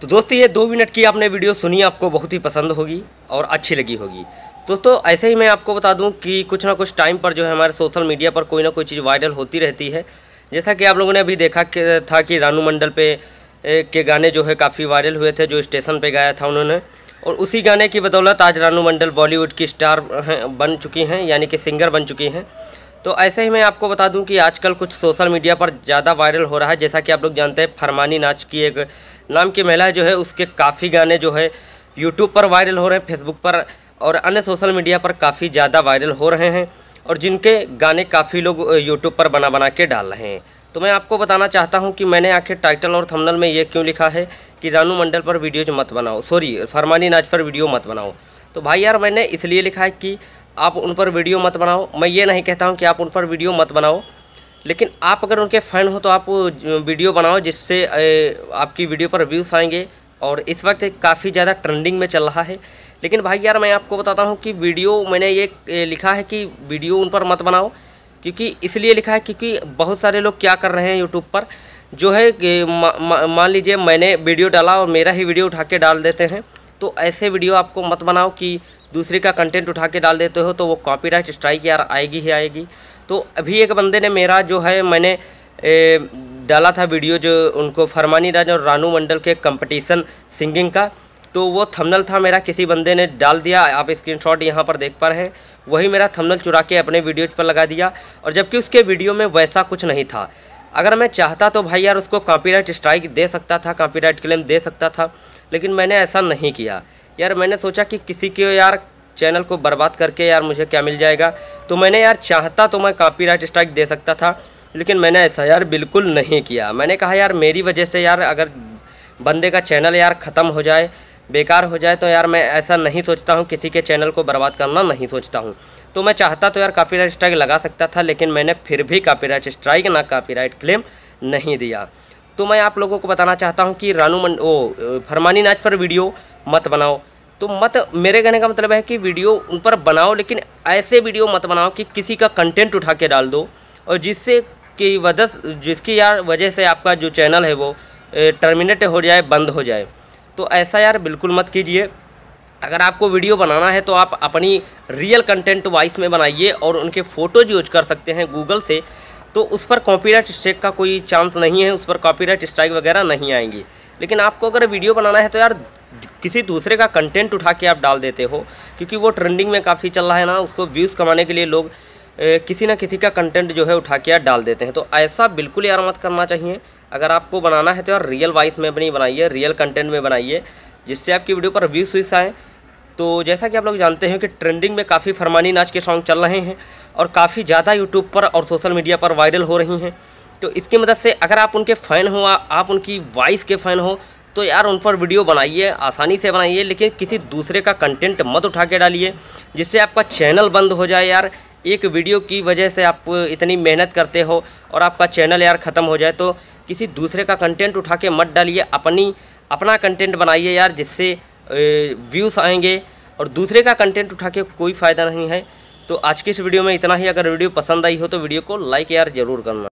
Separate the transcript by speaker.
Speaker 1: तो दोस्तों ये दो मिनट की आपने वीडियो सुनी आपको बहुत ही पसंद होगी और अच्छी लगी होगी दोस्तों ऐसे ही मैं आपको बता दूं कि कुछ ना कुछ टाइम पर जो है हमारे सोशल मीडिया पर कोई ना कोई चीज़ वायरल होती रहती है जैसा कि आप लोगों ने अभी देखा था कि रानू मंडल पे के गाने जो है काफ़ी वायरल हुए थे जो स्टेशन पे गाया था उन्होंने और उसी गाने की बदौलत आज रानू मंडल बॉलीवुड की स्टार बन चुकी हैं यानी कि सिंगर बन चुकी हैं तो ऐसे ही मैं आपको बता दूं कि आजकल कुछ सोशल मीडिया पर ज़्यादा वायरल हो रहा है जैसा कि आप लोग जानते हैं फरमानी नाच की एक नाम की महिला जो है उसके काफ़ी गाने जो है यूट्यूब पर वायरल हो रहे हैं फेसबुक पर और अन्य सोशल मीडिया पर काफ़ी ज़्यादा वायरल हो रहे हैं और जिनके गाने काफ़ी लोग यूट्यूब पर बना बना के डाल रहे हैं तो मैं आपको बताना चाहता हूं कि मैंने आखिर टाइटल और थंबनेल में ये क्यों लिखा है कि रानू मंडल पर वीडियोज मत बनाओ सॉरी फरमानी नाच पर वीडियो मत बनाओ तो भाई यार मैंने इसलिए लिखा है कि आप उन पर वीडियो मत बनाओ मैं ये नहीं कहता हूँ कि आप उन पर वीडियो मत बनाओ लेकिन आप अगर उनके फ़ैन हो तो आप वीडियो बनाओ जिससे आपकी वीडियो पर व्यूज़ आएंगे और इस वक्त काफ़ी ज़्यादा ट्रेंडिंग में चल रहा है लेकिन भाई यार मैं आपको बताता हूँ कि वीडियो मैंने ये लिखा है कि वीडियो उन पर मत बनाओ क्योंकि इसलिए लिखा है क्योंकि बहुत सारे लोग क्या कर रहे हैं यूट्यूब पर जो है मान लीजिए मैंने वीडियो डाला और मेरा ही वीडियो उठा के डाल देते हैं तो ऐसे वीडियो आपको मत बनाओ कि दूसरे का कंटेंट उठा के डाल देते हो तो वो कॉपीराइट स्ट्राइक यार आएगी ही आएगी तो अभी एक बंदे ने मेरा जो है मैंने ए, डाला था वीडियो जो उनको फरमानी राज और रानू मंडल के कंपटीशन सिंगिंग का तो वो थंबनल था मेरा किसी बंदे ने डाल दिया आप स्क्रीनशॉट यहाँ पर देख पा रहे हैं वही मेरा थंबनल चुरा के अपने वीडियोज पर लगा दिया और जबकि उसके वीडियो में वैसा कुछ नहीं था अगर मैं चाहता तो भाई यार उसको कॉपीराइट स्ट्राइक दे सकता था कॉपीराइट क्लेम दे सकता था लेकिन मैंने ऐसा नहीं किया यार मैंने सोचा कि किसी के यार चैनल को बर्बाद करके यार मुझे क्या मिल जाएगा तो मैंने यार चाहता तो मैं कॉपीराइट स्ट्राइक दे सकता था लेकिन मैंने ऐसा यार बिल्कुल नहीं किया मैंने कहा यार मेरी वजह से यार अगर बंदे का चैनल यार ख़त्म हो जाए बेकार हो जाए तो यार मैं ऐसा नहीं सोचता हूँ किसी के चैनल को बर्बाद करना नहीं सोचता हूँ तो मैं चाहता तो यार कापीराइट स्ट्राइक लगा सकता था लेकिन मैंने फिर भी कापीराइट स्ट्राइक ना कापीराइट क्लेम नहीं दिया तो मैं आप लोगों को बताना चाहता हूँ कि रानू मंड ओ फरमानी नाच पर वीडियो मत बनाओ तो मत मेरे कहने का मतलब है कि वीडियो उन पर बनाओ लेकिन ऐसे वीडियो मत बनाओ कि किसी का कंटेंट उठा के डाल दो और जिससे की वजह जिसकी यार वजह से आपका जो चैनल है वो टर्मिनेट हो जाए बंद हो जाए तो ऐसा यार बिल्कुल मत कीजिए अगर आपको वीडियो बनाना है तो आप अपनी रियल कंटेंट वॉइस में बनाइए और उनके फ़ोटोज यूज कर सकते हैं गूगल से तो उस पर कॉपीराइट स्ट्राइक का कोई चांस नहीं है उस पर कॉपीराइट स्ट्राइक वगैरह नहीं आएंगी लेकिन आपको अगर वीडियो बनाना है तो यार किसी दूसरे का कंटेंट उठा के आप डाल देते हो क्योंकि वो ट्रेंडिंग में काफ़ी चल रहा है ना उसको व्यूज़ कमाने के लिए लोग किसी ना किसी का कंटेंट जो है उठा के यार डाल देते हैं तो ऐसा बिल्कुल यार मत करना चाहिए अगर आपको बनाना है तो यार रियल वाइस में नहीं बनाइए रियल कंटेंट में बनाइए जिससे आपकी वीडियो पर व्यूज़ व्यूस आएँ तो जैसा कि आप लोग जानते हैं कि ट्रेंडिंग में काफ़ी फरमानी नाच के सॉन्ग चल रहे हैं और काफ़ी ज़्यादा यूट्यूब पर और सोशल मीडिया पर वायरल हो रही हैं तो इसकी मदद से अगर आप उनके फ़ैन हो आप उनकी वॉइस के फ़ैन हो तो यार उन पर वीडियो बनाइए आसानी से बनाइए लेकिन किसी दूसरे का कंटेंट मत उठा के डालिए जिससे आपका चैनल बंद हो जाए यार एक वीडियो की वजह से आप इतनी मेहनत करते हो और आपका चैनल यार ख़त्म हो जाए तो किसी दूसरे का कंटेंट उठा के मत डालिए अपनी अपना कंटेंट बनाइए यार जिससे व्यूज़ आएंगे और दूसरे का कंटेंट उठा के कोई फ़ायदा नहीं है तो आज की इस वीडियो में इतना ही अगर वीडियो पसंद आई हो तो वीडियो को लाइक यार ज़रूर करना